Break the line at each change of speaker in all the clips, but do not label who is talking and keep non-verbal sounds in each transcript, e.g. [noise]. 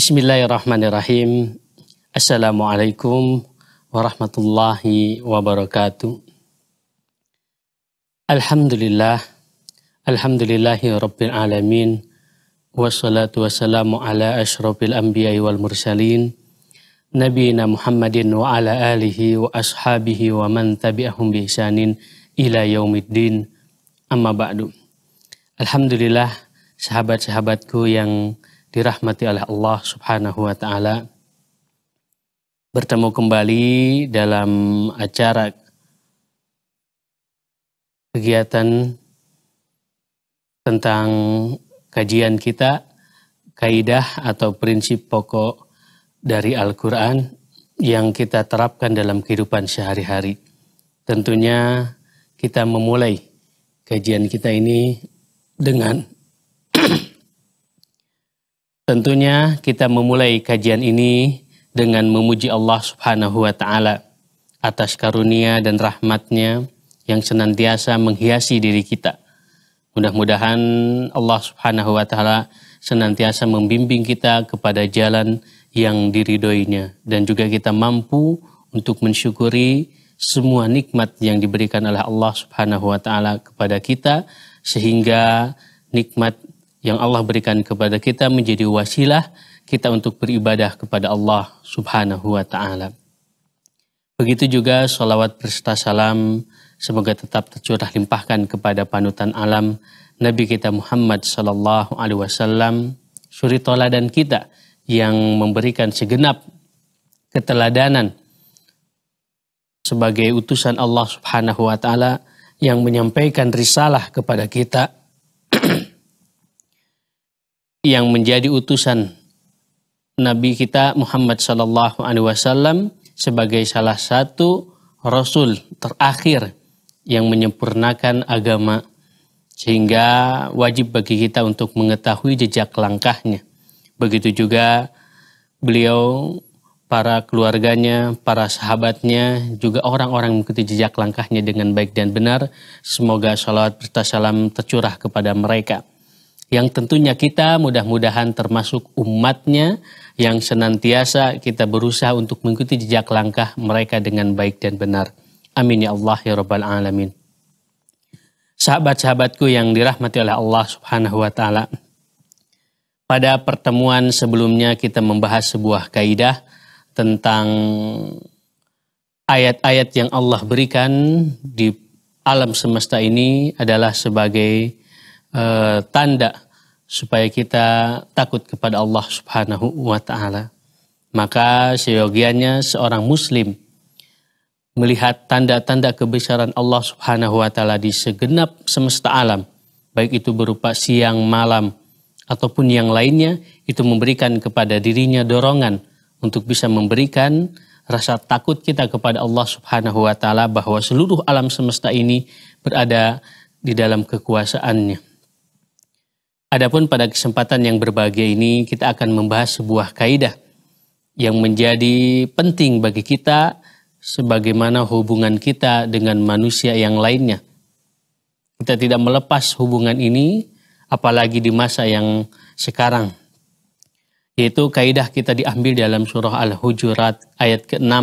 Bismillahirrahmanirrahim. Assalamualaikum warahmatullahi wabarakatuh. Alhamdulillah. Alhamdulillahi rabbil alamin. Wassalatu wassalamu ala ashrafil anbiya wal mursalin. Nabiina Muhammadin wa ala alihi wa ashabihi wa man tabi'ahum bi ihsanin ila yaumiddin. Amma ba'du. Alhamdulillah sahabat-sahabatku yang dirahmati oleh Allah Subhanahu wa taala. Bertemu kembali dalam acara kegiatan tentang kajian kita kaidah atau prinsip pokok dari Al-Qur'an yang kita terapkan dalam kehidupan sehari-hari. Tentunya kita memulai kajian kita ini dengan Tentunya kita memulai kajian ini dengan memuji Allah Subhanahu wa taala atas karunia dan rahmatnya yang senantiasa menghiasi diri kita. Mudah-mudahan Allah Subhanahu wa taala senantiasa membimbing kita kepada jalan yang diridoinya dan juga kita mampu untuk mensyukuri semua nikmat yang diberikan oleh Allah Subhanahu wa taala kepada kita sehingga nikmat yang Allah berikan kepada kita menjadi wasilah kita untuk beribadah kepada Allah Subhanahu wa taala. Begitu juga Salawat berserta salam semoga tetap tercurah limpahkan kepada panutan alam Nabi kita Muhammad sallallahu alaihi wasallam, suri dan kita yang memberikan segenap keteladanan sebagai utusan Allah Subhanahu wa taala yang menyampaikan risalah kepada kita yang menjadi utusan Nabi kita Muhammad Sallallahu Alaihi Wasallam sebagai salah satu Rasul terakhir yang menyempurnakan agama sehingga wajib bagi kita untuk mengetahui jejak langkahnya. Begitu juga beliau, para keluarganya, para sahabatnya, juga orang-orang mengikuti jejak langkahnya dengan baik dan benar. Semoga salawat berta salam tercurah kepada mereka yang tentunya kita mudah-mudahan termasuk umatnya yang senantiasa kita berusaha untuk mengikuti jejak langkah mereka dengan baik dan benar. Amin ya Allah ya Rabbal Alamin. Sahabat-sahabatku yang dirahmati oleh Allah subhanahu wa ta'ala. Pada pertemuan sebelumnya kita membahas sebuah kaidah tentang ayat-ayat yang Allah berikan di alam semesta ini adalah sebagai e, tanda supaya kita takut kepada Allah Subhanahu wa taala. Maka seyogianya seorang muslim melihat tanda-tanda kebesaran Allah Subhanahu wa taala di segenap semesta alam, baik itu berupa siang, malam ataupun yang lainnya, itu memberikan kepada dirinya dorongan untuk bisa memberikan rasa takut kita kepada Allah Subhanahu wa taala bahwa seluruh alam semesta ini berada di dalam kekuasaannya. Adapun pada kesempatan yang berbahagia ini kita akan membahas sebuah kaidah yang menjadi penting bagi kita sebagaimana hubungan kita dengan manusia yang lainnya. Kita tidak melepas hubungan ini apalagi di masa yang sekarang. Yaitu kaidah kita diambil dalam surah Al-Hujurat ayat ke-6.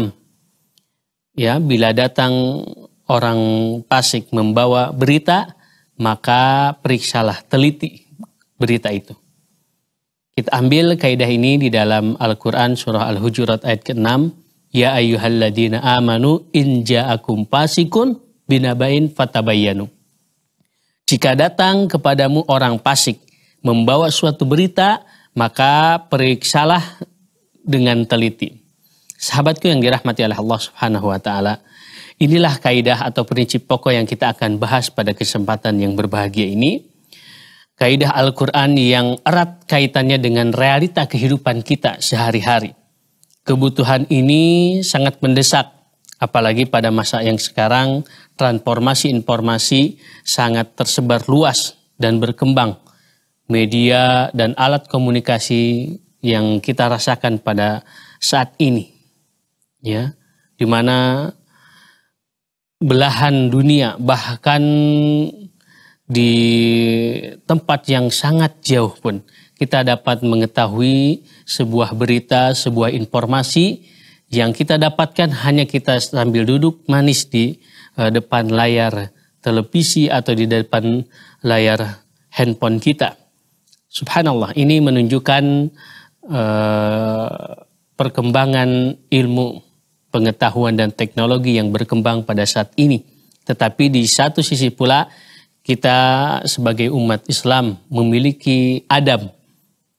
Ya, bila datang orang pasik membawa berita, maka periksalah teliti berita itu. Kita ambil kaidah ini di dalam Al-Quran surah Al-Hujurat ayat ke-6. Ya ayyuhalladzina amanu in ja'akum fasikun binabain fatabayanu. Jika datang kepadamu orang Pasik membawa suatu berita, maka periksalah dengan teliti. Sahabatku yang dirahmati oleh Allah Subhanahu wa taala, inilah kaidah atau prinsip pokok yang kita akan bahas pada kesempatan yang berbahagia ini kaidah Al-Quran yang erat kaitannya dengan realita kehidupan kita sehari-hari. Kebutuhan ini sangat mendesak, apalagi pada masa yang sekarang transformasi informasi sangat tersebar luas dan berkembang. Media dan alat komunikasi yang kita rasakan pada saat ini, ya, di mana belahan dunia bahkan di tempat yang sangat jauh pun kita dapat mengetahui sebuah berita, sebuah informasi yang kita dapatkan hanya kita sambil duduk manis di eh, depan layar televisi atau di depan layar handphone kita. Subhanallah, ini menunjukkan uh, perkembangan ilmu, pengetahuan dan teknologi yang berkembang pada saat ini. Tetapi di satu sisi pula kita sebagai umat Islam memiliki adab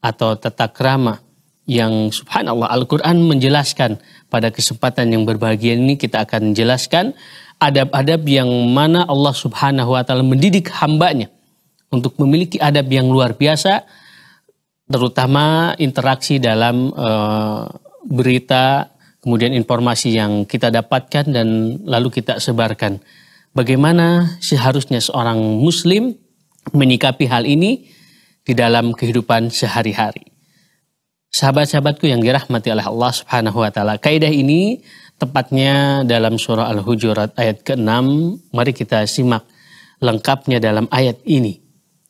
atau tata krama yang subhanallah Al-Quran menjelaskan pada kesempatan yang berbahagia ini kita akan jelaskan adab-adab yang mana Allah subhanahu wa ta'ala mendidik hambanya untuk memiliki adab yang luar biasa terutama interaksi dalam e, berita kemudian informasi yang kita dapatkan dan lalu kita sebarkan bagaimana seharusnya seorang muslim menyikapi hal ini di dalam kehidupan sehari-hari. Sahabat-sahabatku yang dirahmati oleh Allah Subhanahu wa taala, kaidah ini tepatnya dalam surah Al-Hujurat ayat ke-6. Mari kita simak lengkapnya dalam ayat ini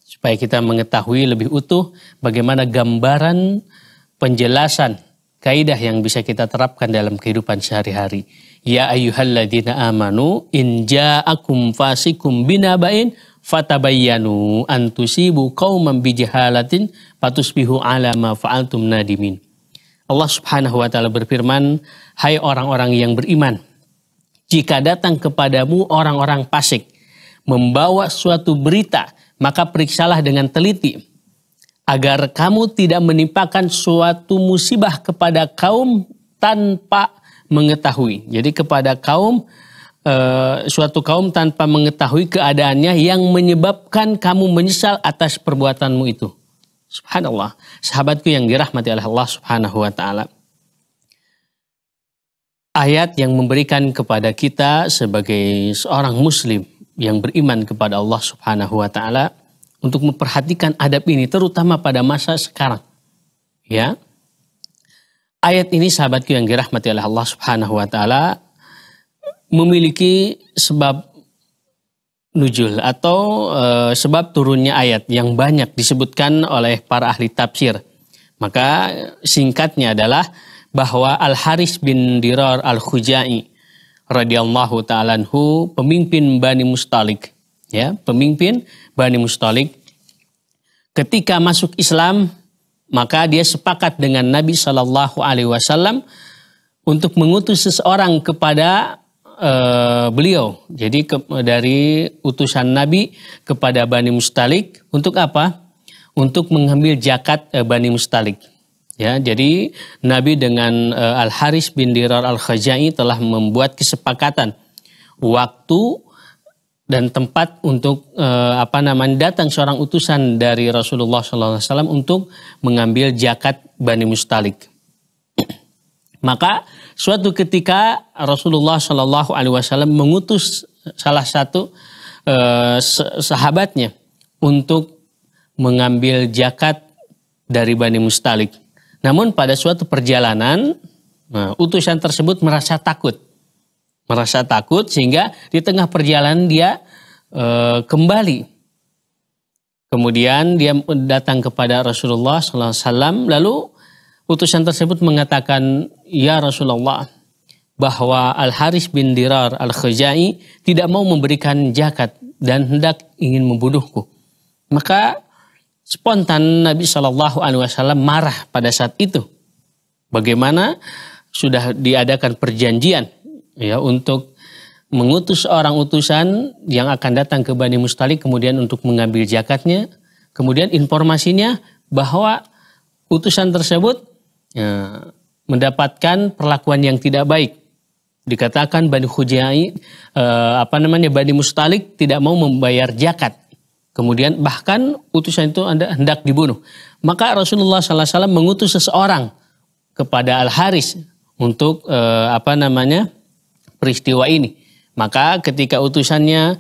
supaya kita mengetahui lebih utuh bagaimana gambaran penjelasan kaidah yang bisa kita terapkan dalam kehidupan sehari-hari. Ya ayyuhalladzina amanu in ja'akum fasikum binaba'in fatabayyanu antusibu qauman bijahalatin fatusbihu ala ma fa'altum nadimin. Allah Subhanahu wa taala berfirman, "Hai orang-orang yang beriman, jika datang kepadamu orang-orang fasik membawa suatu berita, maka periksalah dengan teliti agar kamu tidak menimpakan suatu musibah kepada kaum tanpa mengetahui. Jadi kepada kaum e, suatu kaum tanpa mengetahui keadaannya yang menyebabkan kamu menyesal atas perbuatanmu itu. Subhanallah. Sahabatku yang dirahmati oleh Allah Subhanahu wa taala. Ayat yang memberikan kepada kita sebagai seorang muslim yang beriman kepada Allah Subhanahu wa taala untuk memperhatikan adab ini terutama pada masa sekarang. Ya. Ayat ini sahabatku yang dirahmati oleh Allah Subhanahu wa taala memiliki sebab nujul atau e, sebab turunnya ayat yang banyak disebutkan oleh para ahli tafsir. Maka singkatnya adalah bahwa Al-Haris bin Dirar Al-Khujai radhiyallahu ta'ala pemimpin Bani Mustalik ya, pemimpin Bani Mustalik ketika masuk Islam maka dia sepakat dengan Nabi Shallallahu Alaihi Wasallam untuk mengutus seseorang kepada uh, beliau. Jadi ke, dari utusan Nabi kepada Bani Mustalik untuk apa? Untuk mengambil jakat uh, eh, Bani Mustalik. Ya, jadi Nabi dengan uh, eh, Al Haris bin Dirar Al Khaja'i telah membuat kesepakatan waktu dan tempat untuk uh, apa namanya datang seorang utusan dari Rasulullah SAW untuk mengambil jakat Bani Mustalik. [clears throat] Maka suatu ketika Rasulullah Shallallahu Alaihi Wasallam mengutus salah satu eh, sahabatnya untuk mengambil jakat dari Bani Mustalik. Namun pada suatu perjalanan, nah, utusan tersebut merasa takut merasa takut sehingga di tengah perjalanan dia e, kembali. Kemudian dia datang kepada Rasulullah SAW lalu utusan tersebut mengatakan ya Rasulullah bahwa Al Haris bin Dirar Al Khujai tidak mau memberikan jakat dan hendak ingin membunuhku. Maka spontan Nabi Shallallahu Alaihi Wasallam marah pada saat itu. Bagaimana sudah diadakan perjanjian ya untuk mengutus orang utusan yang akan datang ke Bani Mustalik kemudian untuk mengambil jakatnya. Kemudian informasinya bahwa utusan tersebut ya, mendapatkan perlakuan yang tidak baik. Dikatakan Bani Khujai, eh, apa namanya Bani Mustalik tidak mau membayar jakat. Kemudian bahkan utusan itu hendak dibunuh. Maka Rasulullah SAW mengutus seseorang kepada Al Haris untuk eh, apa namanya peristiwa ini. Maka ketika utusannya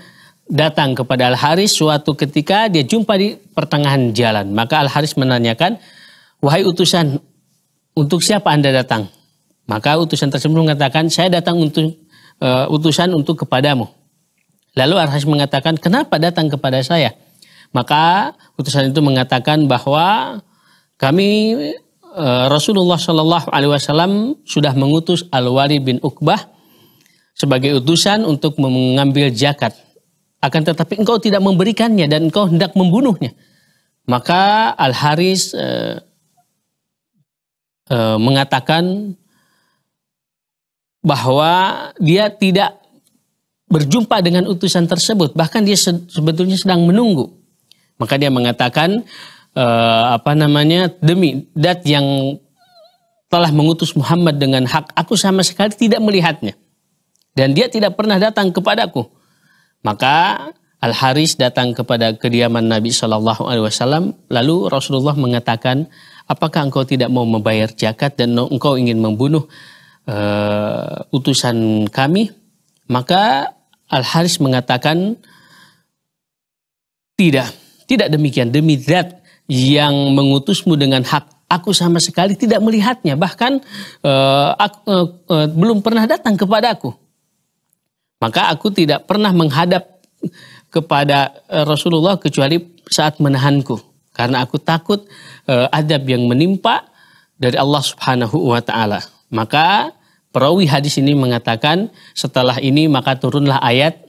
datang kepada Al-Haris suatu ketika dia jumpa di pertengahan jalan. Maka Al-Haris menanyakan, wahai utusan, untuk siapa anda datang? Maka utusan tersebut mengatakan, saya datang untuk uh, utusan untuk kepadamu. Lalu Al-Haris mengatakan, kenapa datang kepada saya? Maka utusan itu mengatakan bahwa kami eh, Rasulullah Shallallahu Alaihi Wasallam sudah mengutus Al Wali bin Uqbah sebagai utusan untuk mengambil jakat. Akan tetapi engkau tidak memberikannya dan engkau hendak membunuhnya. Maka Al-Haris uh, uh, mengatakan bahwa dia tidak berjumpa dengan utusan tersebut. Bahkan dia sebetulnya sedang menunggu. Maka dia mengatakan uh, apa namanya demi dat yang telah mengutus Muhammad dengan hak, aku sama sekali tidak melihatnya dan dia tidak pernah datang kepadaku. Maka Al Haris datang kepada kediaman Nabi Shallallahu Alaihi Wasallam. Lalu Rasulullah mengatakan, apakah engkau tidak mau membayar zakat dan engkau ingin membunuh uh, utusan kami? Maka Al Haris mengatakan, tidak, tidak demikian. Demi zat yang mengutusmu dengan hak, aku sama sekali tidak melihatnya. Bahkan uh, eh, aku, uh, eh, uh, belum pernah datang kepada aku. Maka aku tidak pernah menghadap kepada eh, Rasulullah kecuali saat menahanku. Karena aku takut eh, adab yang menimpa dari Allah subhanahu wa ta'ala. Maka perawi hadis ini mengatakan setelah ini maka turunlah ayat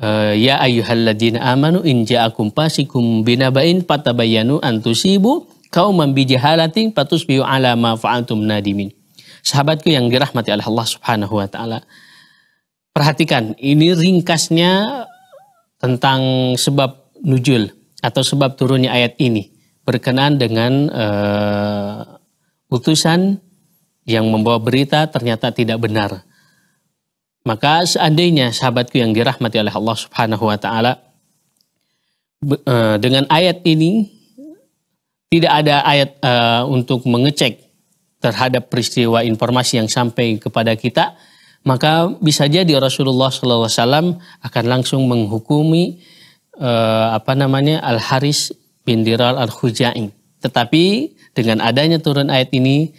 eh, Ya ayyuhalladzina amanu inja'akum pasikum binaba'in patabayanu antusibu kaum mambijahalatin patus biu ala ma fa'antum nadimin. Sahabatku yang dirahmati Allah Subhanahu wa taala, Perhatikan, ini ringkasnya tentang sebab nujul atau sebab turunnya ayat ini berkenaan dengan uh, utusan yang membawa berita ternyata tidak benar. Maka seandainya sahabatku yang dirahmati oleh Allah Subhanahu wa taala uh, dengan ayat ini tidak ada ayat uh, untuk mengecek terhadap peristiwa informasi yang sampai kepada kita, maka bisa jadi Rasulullah SAW akan langsung menghukumi eh, apa namanya Al Haris bin Diral Al Khuzai. Tetapi dengan adanya turun ayat ini,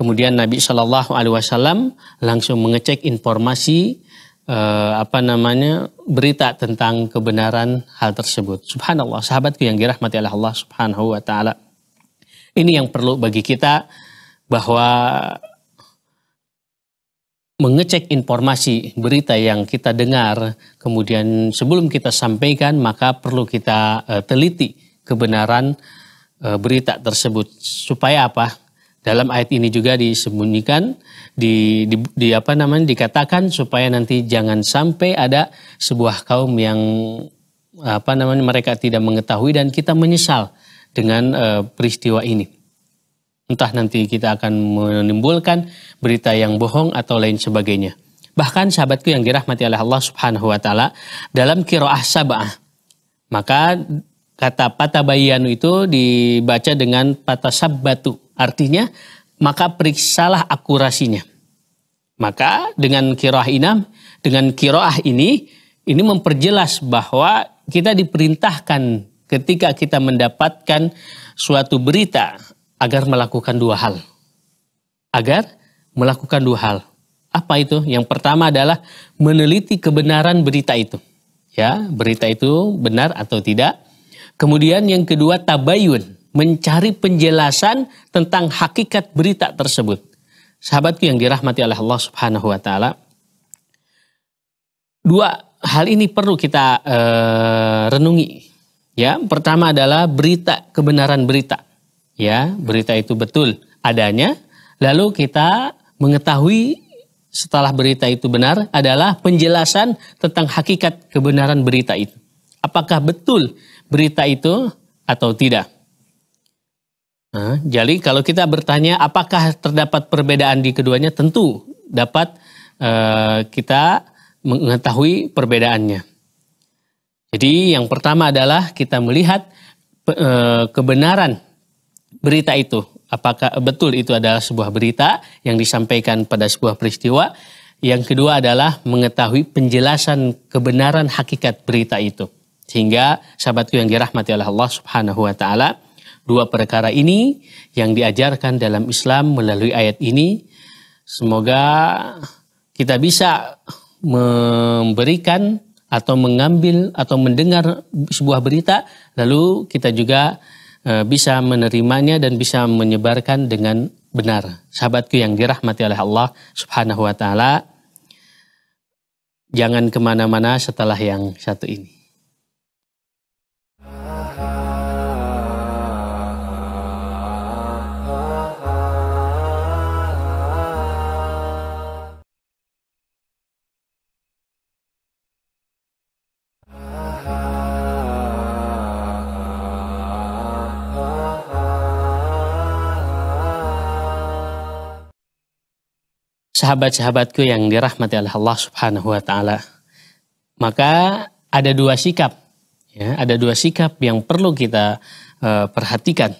kemudian Nabi Shallallahu Alaihi Wasallam langsung mengecek informasi eh, apa namanya berita tentang kebenaran hal tersebut. Subhanallah, sahabatku yang dirahmati Allah Subhanahu Wa Taala. Ini yang perlu bagi kita bahwa mengecek informasi berita yang kita dengar, kemudian sebelum kita sampaikan, maka perlu kita uh, teliti kebenaran uh, berita tersebut. Supaya apa? Dalam ayat ini juga disembunyikan, di, di, di apa namanya dikatakan supaya nanti jangan sampai ada sebuah kaum yang apa namanya mereka tidak mengetahui dan kita menyesal dengan uh, peristiwa ini. Entah nanti kita akan menimbulkan berita yang bohong atau lain sebagainya. Bahkan sahabatku yang dirahmati oleh Allah Subhanahu wa taala dalam kiroah sab'ah. Maka kata patabayanu itu dibaca dengan patasabbatu. Artinya maka periksalah akurasinya. Maka dengan kiroah inam, dengan kiroah ini, ini memperjelas bahwa kita diperintahkan ketika kita mendapatkan suatu berita agar melakukan dua hal. Agar melakukan dua hal. Apa itu? Yang pertama adalah meneliti kebenaran berita itu. Ya, berita itu benar atau tidak. Kemudian yang kedua tabayun, mencari penjelasan tentang hakikat berita tersebut. Sahabatku yang dirahmati oleh Allah Subhanahu wa taala. Dua hal ini perlu kita uh, renungi. Ya, pertama adalah berita kebenaran berita ya berita itu betul adanya, lalu kita mengetahui setelah berita itu benar adalah penjelasan tentang hakikat kebenaran berita itu. Apakah betul berita itu atau tidak? Nah, jadi kalau kita bertanya apakah terdapat perbedaan di keduanya, tentu dapat eh, kita mengetahui perbedaannya. Jadi yang pertama adalah kita melihat eh, kebenaran berita itu. Apakah betul itu adalah sebuah berita yang disampaikan pada sebuah peristiwa? Yang kedua adalah mengetahui penjelasan kebenaran hakikat berita itu. Sehingga sahabatku yang dirahmati oleh Allah Subhanahu wa taala, dua perkara ini yang diajarkan dalam Islam melalui ayat ini semoga kita bisa memberikan atau mengambil atau mendengar sebuah berita lalu kita juga E, bisa menerimanya dan bisa menyebarkan dengan benar. Sahabatku yang dirahmati oleh Allah Subhanahu wa taala, jangan kemana-mana setelah yang satu ini. sahabat-sahabatku yang dirahmati oleh Allah Subhanahu wa taala. Maka ada dua sikap ya, ada dua sikap yang perlu kita uh, perhatikan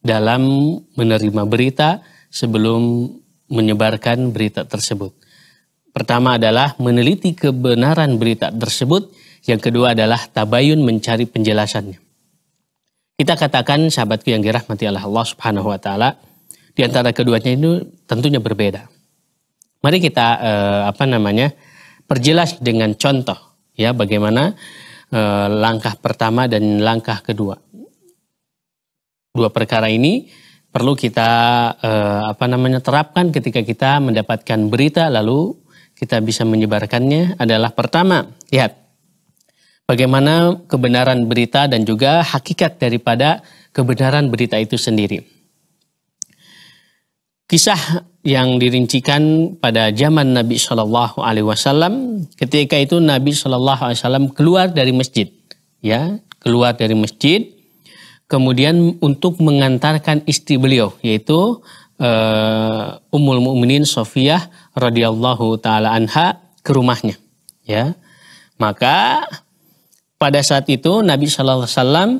dalam menerima berita sebelum menyebarkan berita tersebut. Pertama adalah meneliti kebenaran berita tersebut, yang kedua adalah tabayun mencari penjelasannya. Kita katakan sahabatku yang dirahmati Allah Subhanahu wa taala, di antara keduanya itu tentunya berbeda. Mari kita eh, apa namanya perjelas dengan contoh ya bagaimana eh, langkah pertama dan langkah kedua. Dua perkara ini perlu kita eh, apa namanya terapkan ketika kita mendapatkan berita lalu kita bisa menyebarkannya adalah pertama lihat bagaimana kebenaran berita dan juga hakikat daripada kebenaran berita itu sendiri kisah yang dirincikan pada zaman Nabi Shallallahu Alaihi Wasallam ketika itu Nabi Shallallahu Alaihi Wasallam keluar dari masjid ya keluar dari masjid kemudian untuk mengantarkan istri beliau yaitu uh, Ummul Mukminin Sofiyah radhiyallahu taala anha ke rumahnya ya maka pada saat itu Nabi Shallallahu Alaihi Wasallam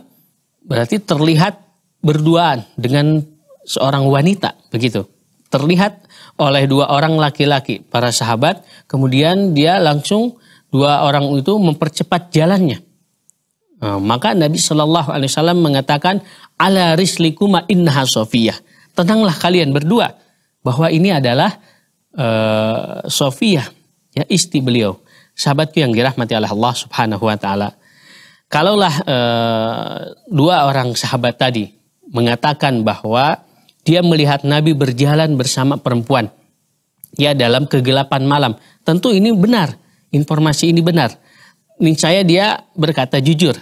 berarti terlihat berduaan dengan seorang wanita begitu terlihat oleh dua orang laki-laki, para sahabat. Kemudian dia langsung dua orang itu mempercepat jalannya. Nah, maka Nabi Shallallahu Alaihi Wasallam mengatakan, ala rislikuma inna sofiyah. Tenanglah kalian berdua bahwa ini adalah uh, Sofiyah, ya istri beliau, sahabatku yang dirahmati oleh Allah Subhanahu Wa Taala. Kalaulah uh, dua orang sahabat tadi mengatakan bahwa dia melihat Nabi berjalan bersama perempuan. Ya dalam kegelapan malam. Tentu ini benar, informasi ini benar. Niscaya dia berkata jujur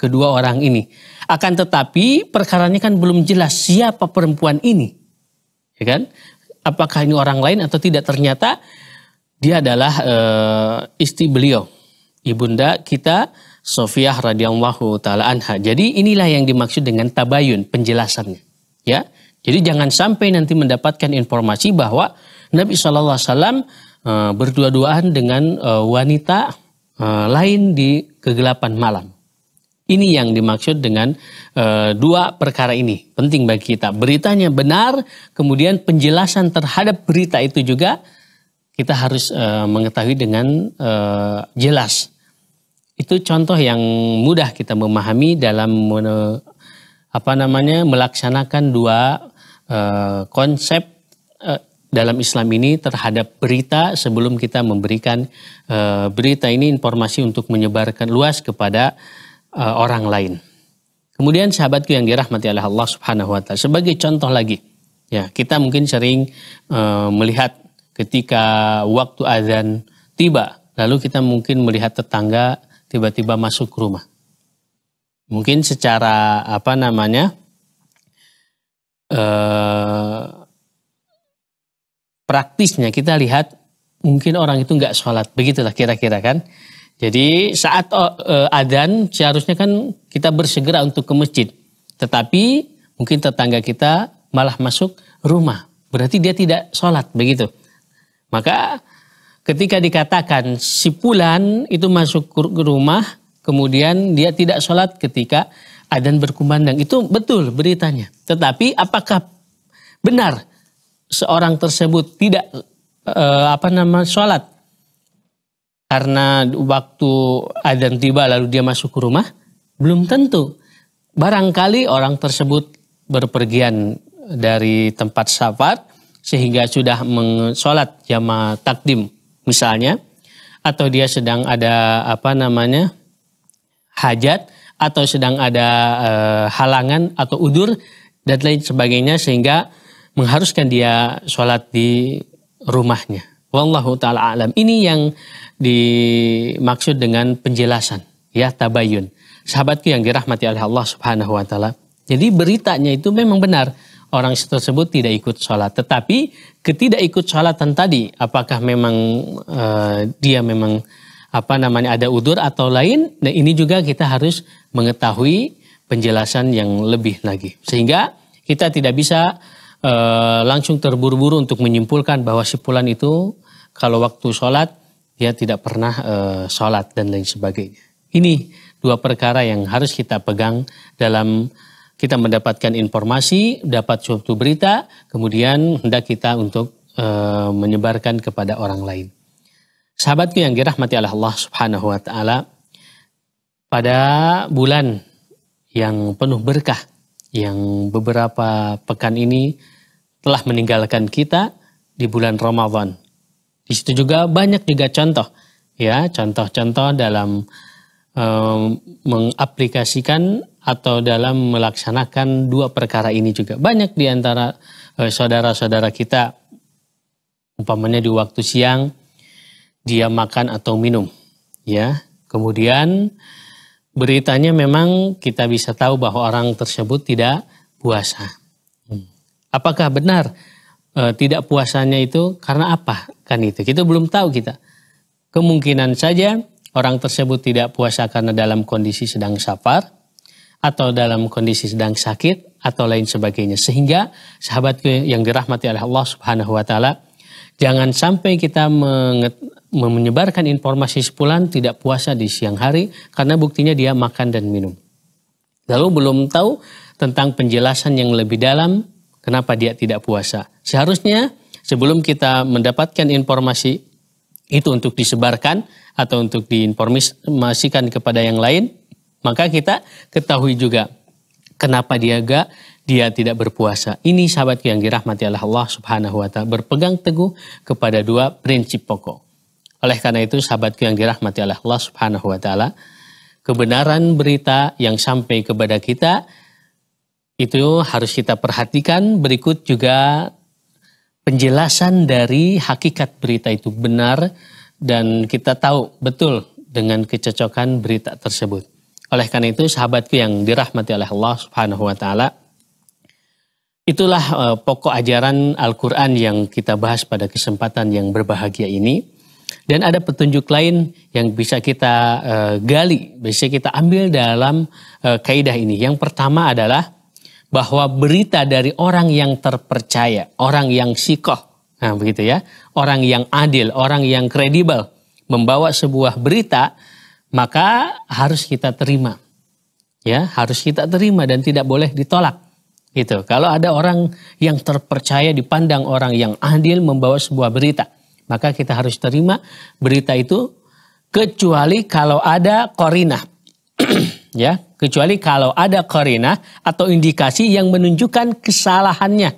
kedua orang ini. Akan tetapi perkaranya kan belum jelas siapa perempuan ini. Ya kan? Apakah ini orang lain atau tidak? Ternyata dia adalah e, istri beliau, ibunda kita Sofia radhiyallahu taala anha. Jadi inilah yang dimaksud dengan tabayun penjelasannya. Ya, jadi jangan sampai nanti mendapatkan informasi bahwa Nabi Shallallahu Alaihi Wasallam eh, berdua-duaan dengan eh, wanita eh, lain di kegelapan malam. Ini yang dimaksud dengan e, dua perkara ini penting bagi kita. Beritanya benar, kemudian penjelasan terhadap berita itu juga kita harus e, mengetahui dengan e, jelas. Itu contoh yang mudah kita memahami dalam apa namanya melaksanakan dua Eh, konsep eh, dalam Islam ini terhadap berita sebelum kita memberikan eh, berita ini informasi untuk menyebarkan luas kepada orang lain. Kemudian sahabatku yang dirahmati oleh Allah Subhanahu wa taala sebagai contoh lagi ya kita mungkin sering uh, melihat ketika waktu azan tiba lalu kita mungkin melihat tetangga tiba-tiba masuk rumah. Mungkin secara apa namanya? Eh, praktisnya kita lihat mungkin orang itu nggak sholat begitulah kira-kira kan jadi saat eh, eh, adan seharusnya kan kita bersegera untuk ke masjid tetapi mungkin tetangga kita malah masuk rumah berarti dia tidak sholat begitu maka ketika dikatakan si pulan itu masuk ke rumah kemudian dia tidak sholat ketika adan berkumandang itu betul beritanya. Tetapi apakah benar seorang tersebut tidak e, apa nama sholat karena waktu adan tiba lalu dia masuk ke rumah belum tentu. Barangkali orang tersebut berpergian dari tempat safar sehingga sudah mensolat jamaah takdim misalnya atau dia sedang ada apa namanya hajat atau sedang ada e, halangan atau udur dan lain sebagainya sehingga mengharuskan dia sholat di rumahnya. Wallahu taala alam. Ini yang dimaksud dengan penjelasan ya tabayun. Sahabatku yang dirahmati oleh Allah Subhanahu wa taala. Jadi beritanya itu memang benar orang tersebut tidak ikut sholat. Tetapi ketidak ikut sholatan tadi apakah memang e, dia memang apa namanya ada udur atau lain. Nah ini juga kita harus mengetahui penjelasan yang lebih lagi. Sehingga kita tidak bisa e, langsung terburu-buru untuk menyimpulkan bahwa si pulan itu kalau waktu sholat dia tidak pernah e, sholat dan lain sebagainya. Ini dua perkara yang harus kita pegang dalam kita mendapatkan informasi, dapat suatu berita, kemudian hendak kita untuk e, menyebarkan kepada orang lain. Sahabatku yang dirahmati oleh Allah Subhanahu wa taala, pada bulan yang penuh berkah yang beberapa pekan ini telah meninggalkan kita di bulan Ramadan. Di situ juga banyak juga contoh ya, contoh-contoh dalam um, mengaplikasikan atau dalam melaksanakan dua perkara ini juga. Banyak di antara eh, saudara-saudara uh, kita umpamanya di waktu siang dia makan atau minum. Ya, kemudian beritanya memang kita bisa tahu bahwa orang tersebut tidak puasa. Hmm. Apakah benar e, tidak puasanya itu karena apa? Kan itu kita belum tahu kita. Kemungkinan saja orang tersebut tidak puasa karena dalam kondisi sedang safar atau dalam kondisi sedang sakit atau lain sebagainya. Sehingga sahabatku yang dirahmati oleh Allah Subhanahu wa taala, jangan sampai kita menyebarkan informasi sepulan tidak puasa di siang hari karena buktinya dia makan dan minum. Lalu belum tahu tentang penjelasan yang lebih dalam kenapa dia tidak puasa. Seharusnya sebelum kita mendapatkan informasi itu untuk disebarkan atau untuk diinformasikan kepada yang lain, maka kita ketahui juga kenapa dia gak dia tidak berpuasa. Ini sahabat yang dirahmati Allah Subhanahu wa taala berpegang teguh kepada dua prinsip pokok. Oleh karena itu sahabatku yang dirahmati oleh Allah Subhanahu wa taala, kebenaran berita yang sampai kepada kita itu harus kita perhatikan. Berikut juga penjelasan dari hakikat berita itu benar dan kita tahu betul dengan kecocokan berita tersebut. Oleh karena itu sahabatku yang dirahmati oleh Allah Subhanahu wa taala, Itulah eh, pokok ajaran Al-Quran yang kita bahas pada kesempatan yang berbahagia ini. Dan ada petunjuk lain yang bisa kita uh, gali, bisa kita ambil dalam uh, kaidah ini. Yang pertama adalah bahwa berita dari orang yang terpercaya, orang yang sikoh, nah begitu ya, orang yang adil, orang yang kredibel, membawa sebuah berita, maka harus kita terima. Ya, harus kita terima dan tidak boleh ditolak gitu. Kalau ada orang yang terpercaya dipandang orang yang adil membawa sebuah berita, maka kita harus terima berita itu kecuali kalau ada korina [clears throat] ya, kecuali kalau ada korina atau indikasi yang menunjukkan kesalahannya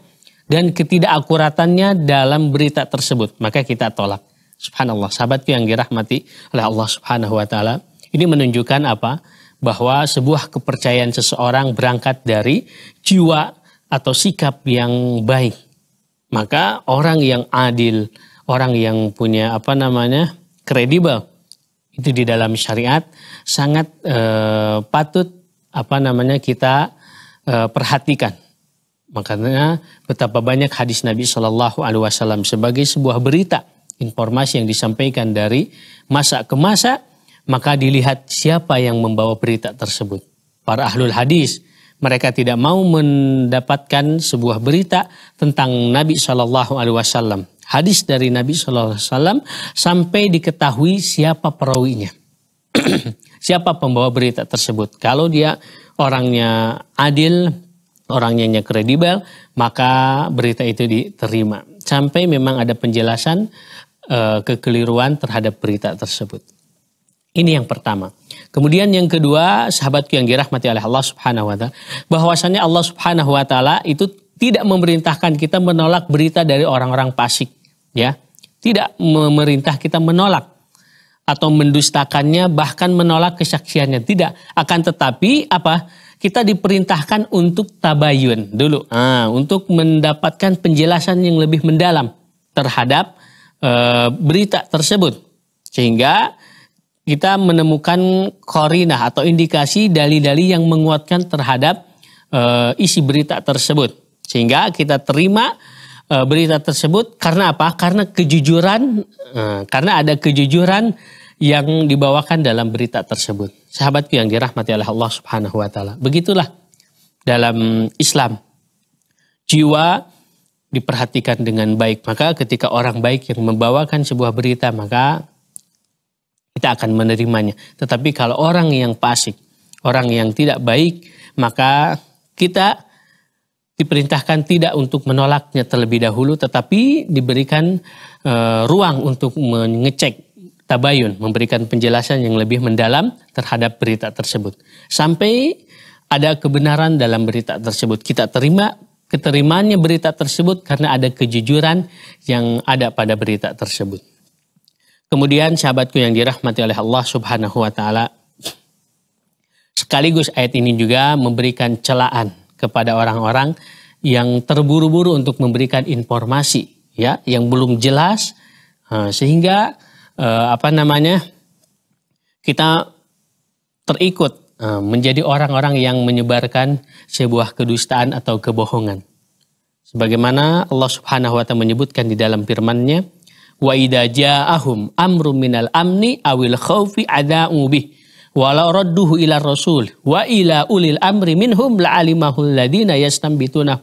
dan ketidakakuratannya dalam berita tersebut. Maka kita tolak. Subhanallah, sahabatku yang dirahmati oleh Allah Subhanahu wa taala. Ini menunjukkan apa? Bahwa sebuah kepercayaan seseorang berangkat dari jiwa atau sikap yang baik. Maka orang yang adil, orang yang punya apa namanya kredibel itu di dalam syariat sangat eh, patut apa namanya kita eh, perhatikan. Makanya betapa banyak hadis Nabi Shallallahu Alaihi Wasallam sebagai sebuah berita informasi yang disampaikan dari masa ke masa maka dilihat siapa yang membawa berita tersebut. Para ahlul hadis mereka tidak mau mendapatkan sebuah berita tentang Nabi Shallallahu Alaihi Wasallam hadis dari Nabi Shallallahu Alaihi Wasallam sampai diketahui siapa perawinya, [clears throat] siapa pembawa berita tersebut. Kalau dia orangnya adil, orangnya kredibel, maka berita itu diterima. Sampai memang ada penjelasan e, kekeliruan terhadap berita tersebut. Ini yang pertama. Kemudian yang kedua, sahabatku yang dirahmati oleh Allah Subhanahu wa taala, bahwasanya Allah Subhanahu wa taala itu tidak memerintahkan kita menolak berita dari orang-orang Pasik, ya. Tidak memerintah kita menolak atau mendustakannya bahkan menolak kesaksiannya, tidak. Akan tetapi apa? Kita diperintahkan untuk tabayun dulu. Nah, untuk mendapatkan penjelasan yang lebih mendalam terhadap e, berita tersebut. Sehingga kita menemukan korinah atau indikasi dalil-dalil yang menguatkan terhadap e, isi berita tersebut. Sehingga kita terima e, berita tersebut karena apa? Karena kejujuran, e, karena ada kejujuran yang dibawakan dalam berita tersebut. Sahabatku yang dirahmati oleh Allah Subhanahu wa taala. Begitulah dalam Islam. Jiwa diperhatikan dengan baik. Maka ketika orang baik yang membawakan sebuah berita, maka kita akan menerimanya. Tetapi kalau orang yang pasik, orang yang tidak baik, maka kita diperintahkan tidak untuk menolaknya terlebih dahulu, tetapi diberikan e, ruang untuk mengecek tabayun, memberikan penjelasan yang lebih mendalam terhadap berita tersebut. Sampai ada kebenaran dalam berita tersebut. Kita terima keterimaannya berita tersebut karena ada kejujuran yang ada pada berita tersebut. Kemudian sahabatku yang dirahmati oleh Allah Subhanahu wa taala sekaligus ayat ini juga memberikan celaan kepada orang-orang yang terburu-buru untuk memberikan informasi ya yang belum jelas eh, sehingga eh, apa namanya kita terikut eh, menjadi orang-orang yang menyebarkan sebuah kedustaan atau kebohongan. Sebagaimana Allah Subhanahu wa taala menyebutkan di dalam firman-Nya, "Wa idza ja'ahum amrun minal amni awil khaufi ada'u bih." Walau radduhu ila rasul wa ila ulil amri minhum ladina yastambitunahu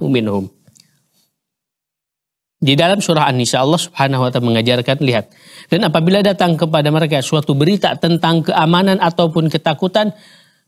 Di dalam surah An-Nisa Allah Subhanahu wa taala mengajarkan lihat dan apabila datang kepada mereka suatu berita tentang keamanan ataupun ketakutan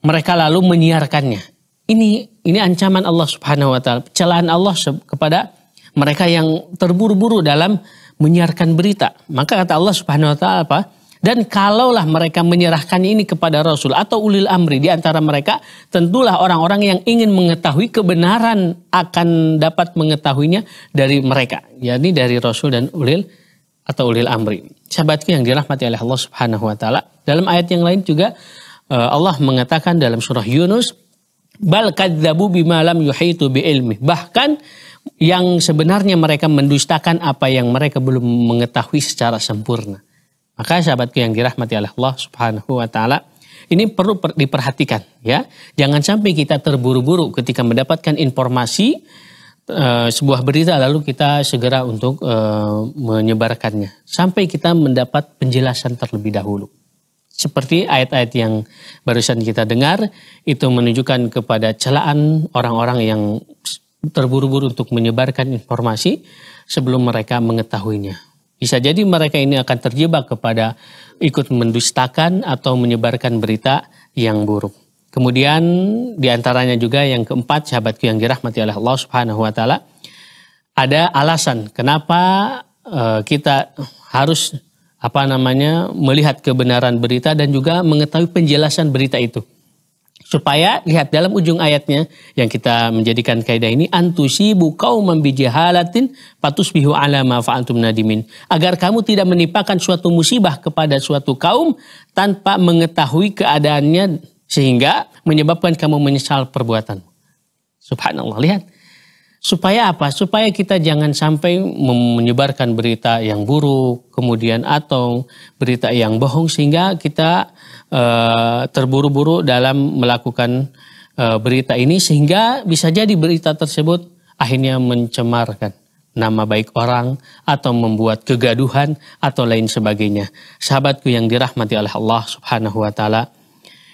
mereka lalu menyiarkannya. Ini ini ancaman Allah Subhanahu wa taala, celahan Allah kepada mereka yang terburu-buru dalam menyiarkan berita. Maka kata Allah Subhanahu wa taala apa? Dan kalaulah mereka menyerahkan ini kepada Rasul atau ulil amri di antara mereka, tentulah orang-orang yang ingin mengetahui kebenaran akan dapat mengetahuinya dari mereka, yakni dari Rasul dan ulil atau ulil amri. Sahabatku yang dirahmati oleh Allah Subhanahu wa taala, dalam ayat yang lain juga eh, Allah mengatakan dalam surah Yunus, "Bal kadzabu bima lam Bahkan yang sebenarnya mereka mendustakan apa yang mereka belum mengetahui secara sempurna. Maka sahabatku yang dirahmati oleh Allah Subhanahu wa taala, ini perlu diperhatikan ya. Jangan sampai kita terburu-buru ketika mendapatkan informasi e, sebuah berita lalu kita segera untuk e, menyebarkannya sampai kita mendapat penjelasan terlebih dahulu. Seperti ayat-ayat yang barusan kita dengar itu menunjukkan kepada celaan orang-orang yang terburu-buru untuk menyebarkan informasi sebelum mereka mengetahuinya bisa jadi mereka ini akan terjebak kepada ikut mendustakan atau menyebarkan berita yang buruk. Kemudian diantaranya juga yang keempat sahabatku yang dirahmati oleh Allah Subhanahu Wa Taala ada alasan kenapa e, kita harus apa namanya melihat kebenaran berita dan juga mengetahui penjelasan berita itu supaya lihat dalam ujung ayatnya yang kita menjadikan kaidah ini antusibu bukau membijahalatin patusbihu bihu alama fa'antum nadimin agar kamu tidak menipakan suatu musibah kepada suatu kaum tanpa mengetahui keadaannya sehingga menyebabkan kamu menyesal perbuatan subhanallah lihat supaya apa supaya kita jangan sampai menyebarkan berita yang buruk kemudian atau berita yang bohong sehingga kita Eh, terburu-buru dalam melakukan uh, berita ini sehingga bisa jadi berita tersebut akhirnya mencemarkan nama baik orang atau membuat kegaduhan atau lain sebagainya. Sahabatku yang dirahmati oleh Allah Subhanahu wa taala.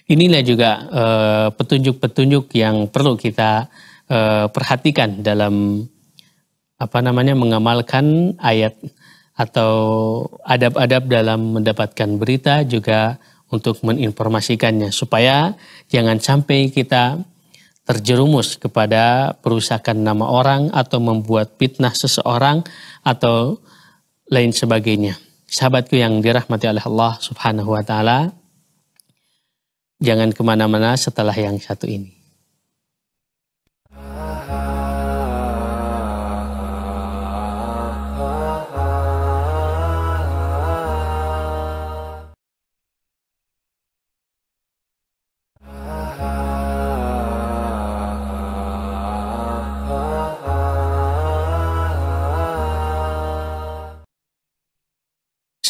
Inilah juga eh, petunjuk-petunjuk uh, yang perlu kita uh, perhatikan dalam apa namanya mengamalkan ayat atau adab-adab dalam mendapatkan berita juga untuk menginformasikannya supaya jangan sampai kita terjerumus kepada perusakan nama orang atau membuat fitnah seseorang atau lain sebagainya. Sahabatku yang dirahmati oleh Allah Subhanahu wa taala, jangan kemana-mana setelah yang satu ini.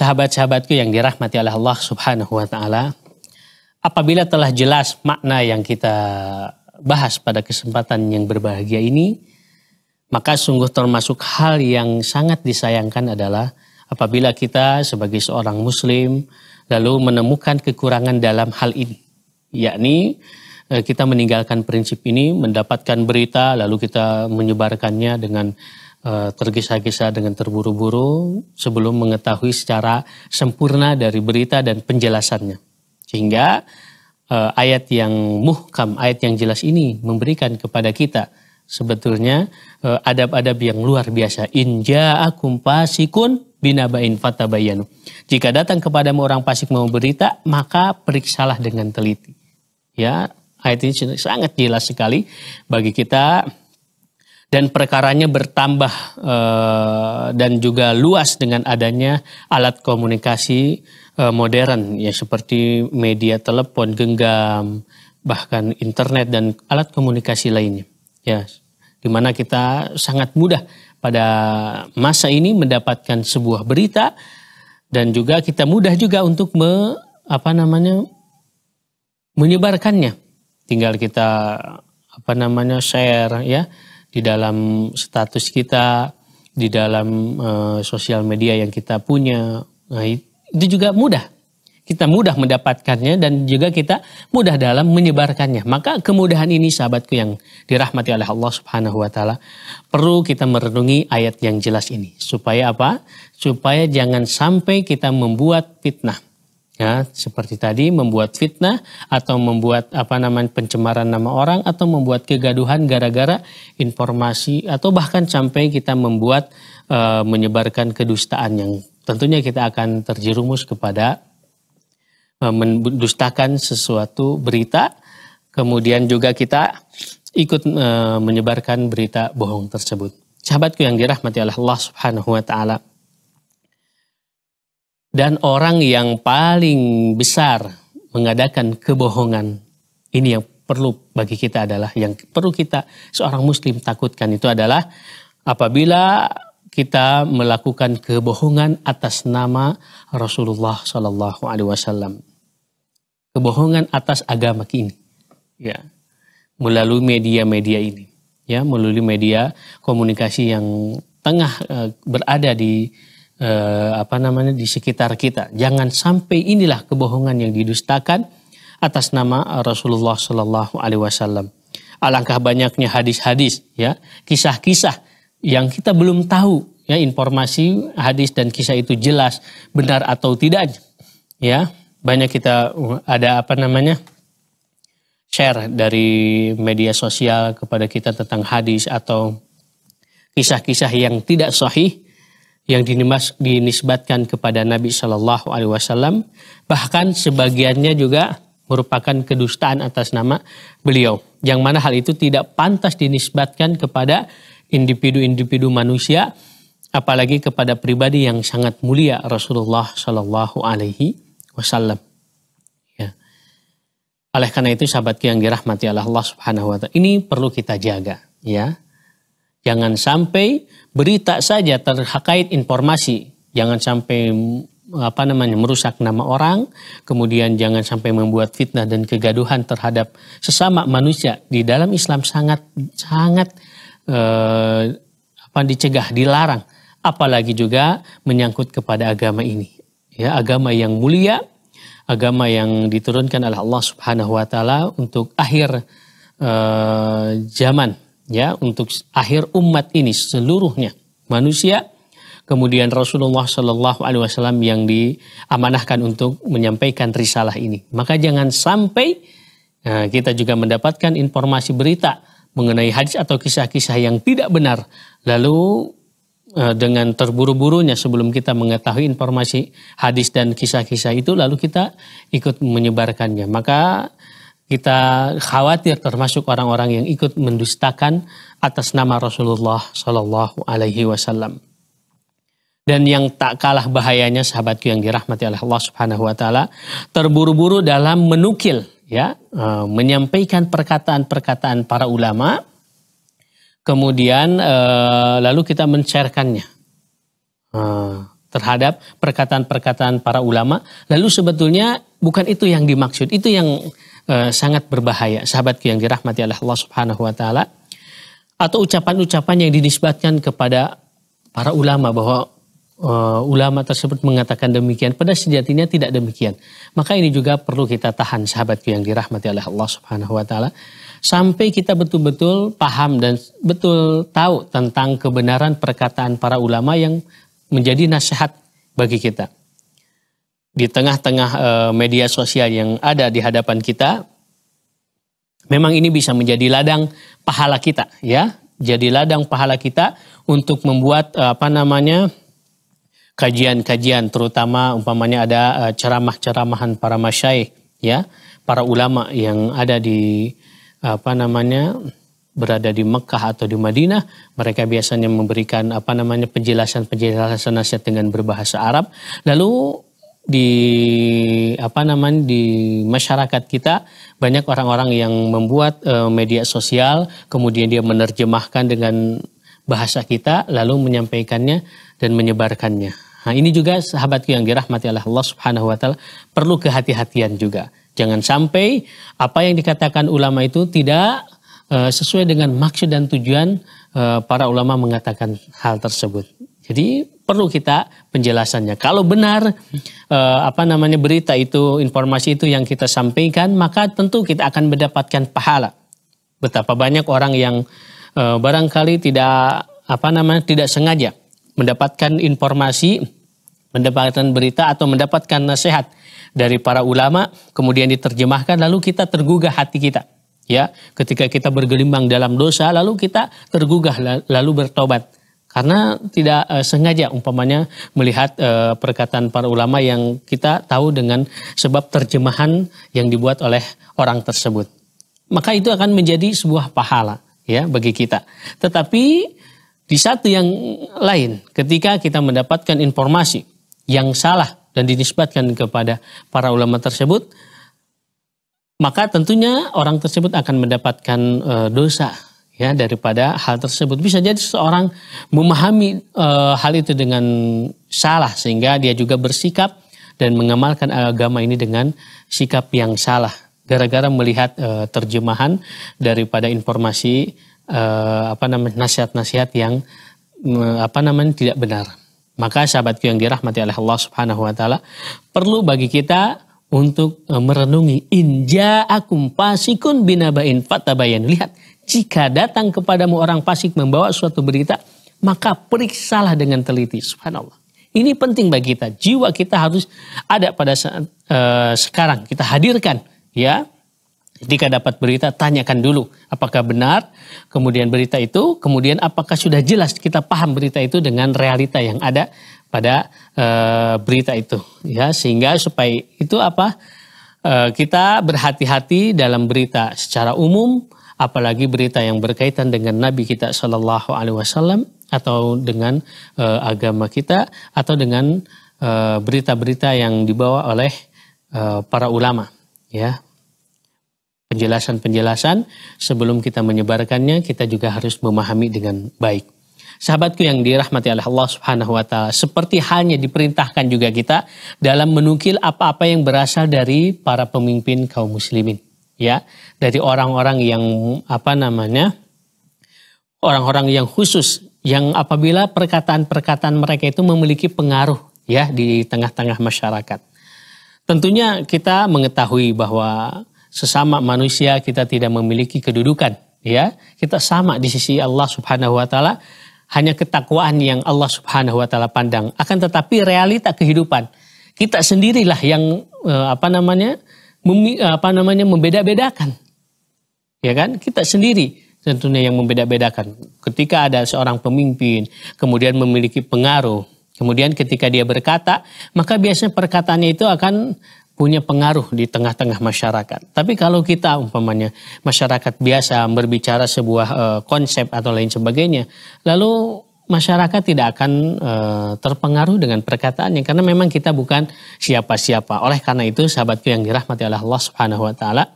sahabat-sahabatku yang dirahmati oleh Allah Subhanahu wa taala, apabila telah jelas makna yang kita bahas pada kesempatan yang berbahagia ini, maka sungguh termasuk hal yang sangat disayangkan adalah apabila kita sebagai seorang muslim lalu menemukan kekurangan dalam hal ini, yakni eh, kita meninggalkan prinsip ini, mendapatkan berita lalu kita menyebarkannya dengan Eh, tergesa-gesa dengan terburu-buru sebelum mengetahui secara sempurna dari berita dan penjelasannya. Sehingga eh, ayat yang muhkam, ayat yang jelas ini memberikan kepada kita sebetulnya eh, adab-adab yang luar biasa. Inja akum pasikun binabain fatabayanu. Jika datang kepada orang pasik mau berita, maka periksalah dengan teliti. Ya, ayat ini sangat jelas sekali bagi kita dan perkaranya bertambah e, dan juga luas dengan adanya alat komunikasi e, modern ya seperti media telepon genggam bahkan internet dan alat komunikasi lainnya ya di mana kita sangat mudah pada masa ini mendapatkan sebuah berita dan juga kita mudah juga untuk me, apa namanya menyebarkannya tinggal kita apa namanya share ya di dalam status kita, di dalam uh, sosial media yang kita punya. Nah, itu juga mudah. Kita mudah mendapatkannya dan juga kita mudah dalam menyebarkannya. Maka kemudahan ini sahabatku yang dirahmati oleh Allah Subhanahu wa taala, perlu kita merenungi ayat yang jelas ini. Supaya apa? Supaya jangan sampai kita membuat fitnah ya seperti tadi membuat fitnah atau membuat apa namanya pencemaran nama orang atau membuat kegaduhan gara-gara informasi atau bahkan sampai kita membuat e, menyebarkan kedustaan yang tentunya kita akan terjerumus kepada e, mendustakan sesuatu berita kemudian juga kita ikut e, menyebarkan berita bohong tersebut sahabatku yang dirahmati Allah Subhanahu wa taala dan orang yang paling besar mengadakan kebohongan ini yang perlu bagi kita adalah yang perlu kita seorang muslim takutkan itu adalah apabila kita melakukan kebohongan atas nama Rasulullah Shallallahu Alaihi Wasallam. Kebohongan atas agama ini, ya, melalui media-media ini, ya, melalui media komunikasi yang tengah eh, berada di eh, apa namanya di sekitar kita. Jangan sampai inilah kebohongan yang didustakan atas nama Rasulullah Shallallahu Alaihi Wasallam. Alangkah banyaknya hadis-hadis, ya kisah-kisah yang kita belum tahu ya informasi hadis dan kisah itu jelas benar atau tidak ya banyak kita ada apa namanya share dari media sosial kepada kita tentang hadis atau kisah-kisah yang tidak sahih yang dinimas, dinisbatkan kepada Nabi Shallallahu Alaihi Wasallam, bahkan sebagiannya juga merupakan kedustaan atas nama beliau. Yang mana hal itu tidak pantas dinisbatkan kepada individu-individu manusia, apalagi kepada pribadi yang sangat mulia Rasulullah Shallallahu Alaihi Wasallam. Ya. Oleh karena itu sahabatku yang dirahmati Allah Subhanahu Wa Taala, ini perlu kita jaga, ya Jangan sampai berita saja terkait informasi. Jangan sampai mm, apa namanya merusak nama orang, kemudian jangan sampai membuat fitnah dan kegaduhan terhadap sesama manusia. Di dalam Islam sangat sangat eh, apa dicegah, dilarang, apalagi juga menyangkut kepada agama ini. Ya, agama yang mulia, agama yang diturunkan oleh Allah Subhanahu wa taala untuk akhir eh, zaman ya untuk akhir umat ini seluruhnya manusia kemudian Rasulullah Shallallahu Alaihi Wasallam yang diamanahkan untuk menyampaikan risalah ini maka jangan sampai nah, kita juga mendapatkan informasi berita mengenai hadis atau kisah-kisah yang tidak benar lalu eh, dengan terburu-burunya sebelum kita mengetahui informasi hadis dan kisah-kisah itu lalu kita ikut menyebarkannya maka kita khawatir termasuk orang-orang yang ikut mendustakan atas nama Rasulullah Shallallahu Alaihi Wasallam. Dan yang tak kalah bahayanya sahabatku yang dirahmati oleh Allah Subhanahu Wa Taala terburu-buru dalam menukil ya e, menyampaikan perkataan-perkataan para ulama, kemudian e, lalu kita mencerkannya e, terhadap perkataan-perkataan para ulama. Lalu sebetulnya bukan itu yang dimaksud, itu yang Eh, sangat berbahaya sahabatku yang dirahmati oleh Allah Subhanahu wa taala atau ucapan-ucapan yang dinisbatkan kepada para ulama bahwa e, ulama tersebut mengatakan demikian pada sejatinya tidak demikian maka ini juga perlu kita tahan sahabatku yang dirahmati oleh Allah Subhanahu wa taala sampai kita betul-betul paham dan betul tahu tentang kebenaran perkataan para ulama yang menjadi nasihat bagi kita di tengah-tengah eh, media sosial yang ada di hadapan kita, memang ini bisa menjadi ladang pahala kita, ya. Jadi ladang pahala kita untuk membuat eh, apa namanya kajian-kajian, terutama umpamanya ada eh, ceramah-ceramahan para masyaih, ya, para ulama yang ada di apa namanya berada di Mekah atau di Madinah, mereka biasanya memberikan apa namanya penjelasan-penjelasan nasihat dengan berbahasa Arab. Lalu di apa namanya di masyarakat kita banyak orang-orang yang membuat e, media sosial kemudian dia menerjemahkan dengan bahasa kita lalu menyampaikannya dan menyebarkannya. Nah, ini juga sahabatku yang dirahmati oleh Allah Subhanahu wa taala perlu kehati-hatian juga. Jangan sampai apa yang dikatakan ulama itu tidak e, sesuai dengan maksud dan tujuan e, para ulama mengatakan hal tersebut. Jadi perlu kita penjelasannya. Kalau benar eh, apa namanya berita itu, informasi itu yang kita sampaikan, maka tentu kita akan mendapatkan pahala. Betapa banyak orang yang eh, barangkali tidak apa namanya tidak sengaja mendapatkan informasi, mendapatkan berita atau mendapatkan nasihat dari para ulama, kemudian diterjemahkan lalu kita tergugah hati kita ya ketika kita bergelimbang dalam dosa lalu kita tergugah lalu bertobat karena tidak uh, sengaja umpamanya melihat uh, perkataan para ulama yang kita tahu dengan sebab terjemahan yang dibuat oleh orang tersebut. Maka itu akan menjadi sebuah pahala ya bagi kita. Tetapi di satu yang lain ketika kita mendapatkan informasi yang salah dan dinisbatkan kepada para ulama tersebut maka tentunya orang tersebut akan mendapatkan uh, dosa ya daripada hal tersebut. Bisa jadi seseorang memahami e, hal itu dengan salah sehingga dia juga bersikap dan mengamalkan agama ini dengan sikap yang salah gara-gara melihat e, terjemahan daripada informasi e, apa namanya nasihat-nasihat yang e, apa namanya tidak benar. Maka sahabatku yang dirahmati oleh Allah Subhanahu wa taala perlu bagi kita untuk merenungi inja akum fasikun binabain fatabayan. Lihat jika datang kepadamu orang Pasik membawa suatu berita, maka periksalah dengan teliti. Subhanallah. Ini penting bagi kita. Jiwa kita harus ada pada saat e, eh, sekarang. Kita hadirkan, ya. Jika dapat berita, tanyakan dulu apakah benar, kemudian berita itu, kemudian apakah sudah jelas kita paham berita itu dengan realita yang ada pada e, berita itu, ya sehingga supaya itu apa e, kita berhati-hati dalam berita secara umum apalagi berita yang berkaitan dengan Nabi kita Shallallahu Alaihi Wasallam atau dengan uh, agama kita atau dengan eh, berita-berita yang dibawa oleh eh, para ulama, ya penjelasan-penjelasan sebelum kita menyebarkannya kita juga harus memahami dengan baik. Sahabatku yang dirahmati oleh Allah Subhanahu wa taala, seperti halnya diperintahkan juga kita dalam menukil apa-apa yang berasal dari para pemimpin kaum muslimin ya dari orang-orang yang apa namanya orang-orang yang khusus yang apabila perkataan-perkataan mereka itu memiliki pengaruh ya di tengah-tengah masyarakat. Tentunya kita mengetahui bahwa sesama manusia kita tidak memiliki kedudukan ya. Kita sama di sisi Allah Subhanahu wa taala hanya ketakwaan yang Allah Subhanahu wa taala pandang. Akan tetapi realita kehidupan kita sendirilah yang eh, apa namanya? mem, apa namanya membeda-bedakan. Ya kan? Kita sendiri tentunya yang membeda-bedakan. Ketika ada seorang pemimpin kemudian memiliki pengaruh, kemudian ketika dia berkata, maka biasanya perkataannya itu akan punya pengaruh di tengah-tengah masyarakat. Tapi kalau kita umpamanya masyarakat biasa berbicara sebuah e, konsep atau lain sebagainya, lalu masyarakat tidak akan e, terpengaruh dengan perkataannya karena memang kita bukan siapa-siapa. Oleh karena itu sahabatku yang dirahmati oleh Allah Subhanahu wa taala,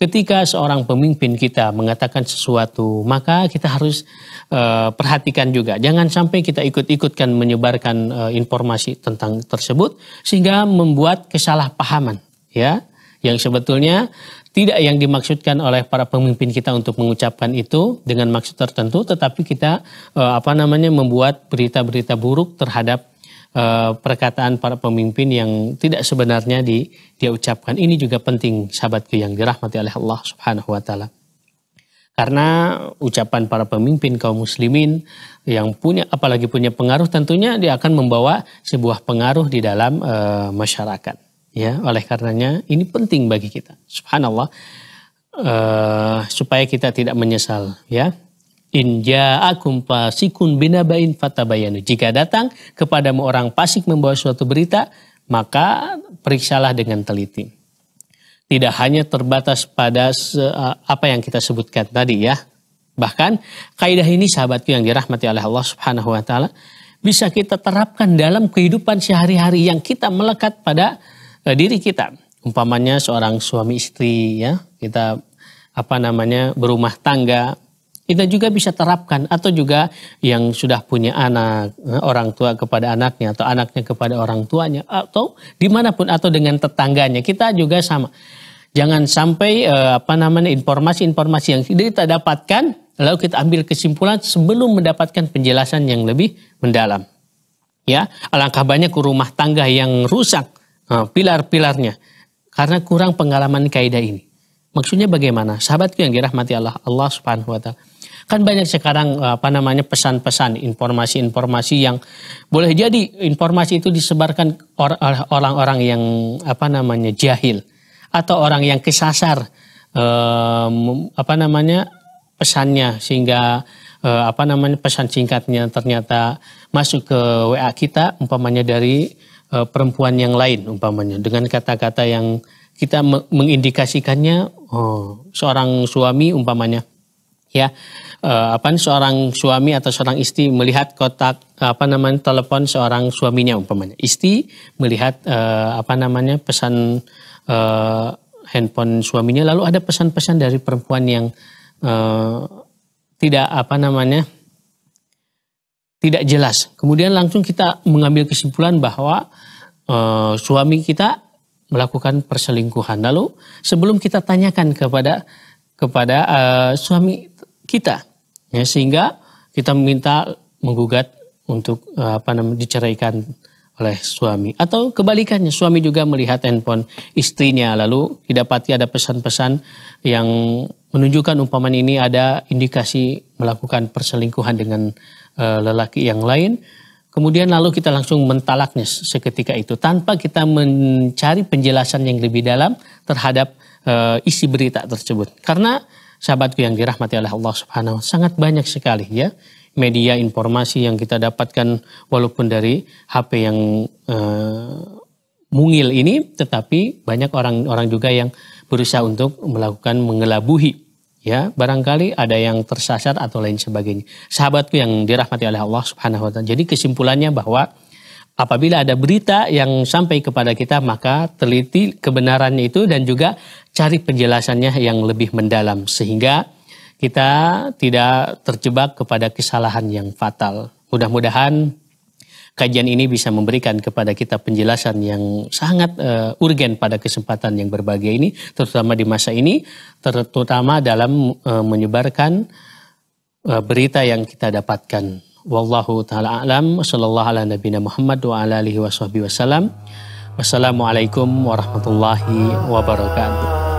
ketika seorang pemimpin kita mengatakan sesuatu, maka kita harus e, perhatikan juga. Jangan sampai kita ikut-ikutkan menyebarkan e, informasi tentang tersebut sehingga membuat kesalahpahaman, ya. Yang sebetulnya tidak yang dimaksudkan oleh para pemimpin kita untuk mengucapkan itu dengan maksud tertentu, tetapi kita uh, apa namanya membuat berita-berita buruk terhadap uh, perkataan para pemimpin yang tidak sebenarnya di, dia ucapkan. Ini juga penting sahabatku yang dirahmati oleh Allah Subhanahu wa taala. Karena ucapan para pemimpin kaum muslimin yang punya apalagi punya pengaruh tentunya dia akan membawa sebuah pengaruh di dalam e, masyarakat. Ya, oleh karenanya ini penting bagi kita. Subhanallah. Uh, supaya kita tidak menyesal, ya. In ja'akum fasikun binabain fatabayanu. Jika datang kepadamu orang Pasik membawa suatu berita, maka periksalah dengan teliti. Tidak hanya terbatas pada apa yang kita sebutkan tadi ya. Bahkan kaidah ini sahabatku yang dirahmati oleh Allah Subhanahu wa taala bisa kita terapkan dalam kehidupan sehari-hari yang kita melekat pada uh, diri kita. Umpamanya seorang suami istri ya, kita apa namanya berumah tangga, kita juga bisa terapkan atau juga yang sudah punya anak eh, orang tua kepada anaknya atau anaknya kepada orang tuanya atau dimanapun atau dengan tetangganya kita juga sama jangan sampai eh, apa namanya informasi-informasi yang kita dapatkan lalu kita ambil kesimpulan sebelum mendapatkan penjelasan yang lebih mendalam ya alangkah banyak rumah tangga yang rusak Ah, pilar-pilarnya karena kurang pengalaman kaidah ini. Maksudnya bagaimana? Sahabatku yang dirahmati Allah, Allah Subhanahu wa taala. Kan banyak sekarang eh, apa namanya pesan-pesan, informasi-informasi yang boleh jadi informasi itu disebarkan oleh orang-orang yang apa namanya jahil atau orang yang kesasar eh, apa namanya pesannya sehingga eh, apa namanya pesan singkatnya ternyata masuk ke WA kita umpamanya dari Eh, perempuan yang lain umpamanya dengan kata-kata yang kita mengindikasikannya oh, seorang suami umpamanya ya uh, eh, apa seorang suami atau seorang istri melihat kotak apa namanya telepon seorang suaminya umpamanya istri melihat uh, apa namanya pesan uh, handphone suaminya lalu ada pesan-pesan dari perempuan yang uh, tidak apa namanya tidak jelas. Kemudian langsung kita mengambil kesimpulan bahwa e, suami kita melakukan perselingkuhan. Lalu sebelum kita tanyakan kepada kepada e, suami kita, ya, sehingga kita meminta menggugat untuk e, apa namanya diceraikan oleh suami atau kebalikannya suami juga melihat handphone istrinya lalu didapati ada pesan-pesan yang menunjukkan umpaman ini ada indikasi melakukan perselingkuhan dengan Eh, lelaki yang lain. Kemudian lalu kita langsung mentalaknya seketika itu tanpa kita mencari penjelasan yang lebih dalam terhadap e, isi berita tersebut. Karena sahabatku yang dirahmati oleh Allah Subhanahu wa sangat banyak sekali ya media informasi yang kita dapatkan walaupun dari HP yang e, mungil ini tetapi banyak orang-orang juga yang berusaha untuk melakukan mengelabuhi ya barangkali ada yang tersasar atau lain sebagainya. Sahabatku yang dirahmati oleh Allah Subhanahu wa taala. Jadi kesimpulannya bahwa apabila ada berita yang sampai kepada kita maka teliti kebenarannya itu dan juga cari penjelasannya yang lebih mendalam sehingga kita tidak terjebak kepada kesalahan yang fatal. Mudah-mudahan kajian ini bisa memberikan kepada kita penjelasan yang sangat uh, urgen pada kesempatan yang berbagai ini, terutama di masa ini, terutama dalam uh, menyebarkan uh, berita yang kita dapatkan. Wallahu taala alam, sallallahu ala nabina Muhammad wa ala alihi wasallam. Wassalamualaikum warahmatullahi wabarakatuh.